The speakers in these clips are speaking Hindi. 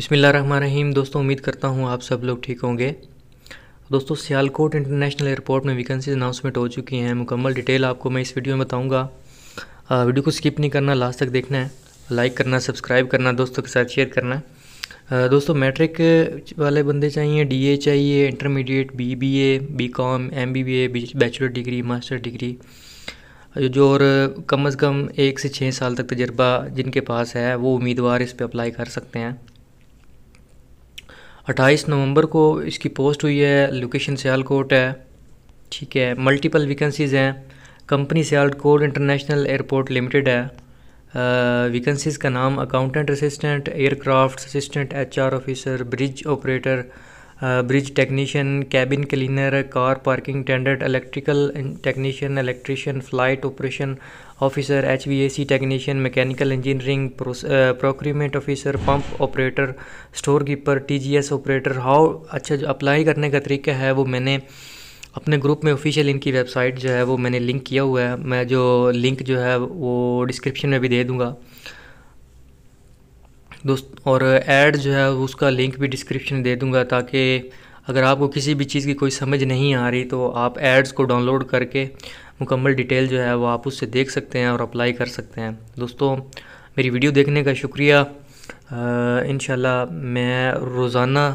बिसमीम दोस्तों उम्मीद करता हूँ आप सब लोग ठीक होंगे दोस्तों सियालकोट इंटरनेशनल एयरपोर्ट में वैकेंसी अनाउंसमेंट हो चुकी हैं मुकम्मल डिटेल आपको मैं इस वीडियो में बताऊँगा वीडियो को स्किप नहीं करना लास्ट तक देखना है लाइक करना सब्सक्राइब करना दोस्तों के साथ शेयर करना दोस्तों मैट्रिक वाले बंदे चाहिए ए चाहिए intermediate B B B B A bachelor degree master degree जो और कम अज़ कम एक से छः साल तक तजर्बा जिनके पास है वो उम्मीदवार इस पर अप्लाई कर सकते हैं अट्ठाईस नवंबर को इसकी पोस्ट हुई है लोकेशन सियालकोट है ठीक है मल्टीपल वैकेंसीज़ हैं company Sialkot international airport limited है वैकेंसीज़ का नाम accountant assistant aircraft assistant HR officer bridge operator bridge technician cabin cleaner car parking tender electrical technician electrician flight operation officer H V A C technician mechanical engineering procurement officer pump operator store keeper T G S operator how अच्छा जो अप्लाई करने का तरीका है वो मैंने अपने ग्रुप में ऑफिशियल इनकी वेबसाइट जो है वो मैंने लिंक किया हुआ है मैं जो लिंक जो है वो डिस्क्रिप्शन में भी दे दूँगा दोस्त और ऐड जो है उसका लिंक भी डिस्क्रिप्शन दे दूंगा ताकि अगर आपको किसी भी चीज़ की कोई समझ नहीं आ रही तो आप एड्स को डाउनलोड करके मुकम्मल डिटेल जो है वो आप उससे देख सकते हैं और अप्लाई कर सकते हैं दोस्तों मेरी वीडियो देखने का शुक्रिया इन मैं रोज़ाना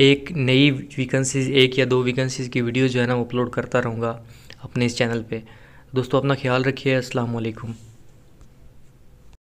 एक नई वीकेंसीज एक या दो वीकेंसीज की वीडियो जो है ना अपलोड करता रहूँगा अपने इस चैनल पे दोस्तों अपना ख्याल रखिए अस्सलाम वालेकुम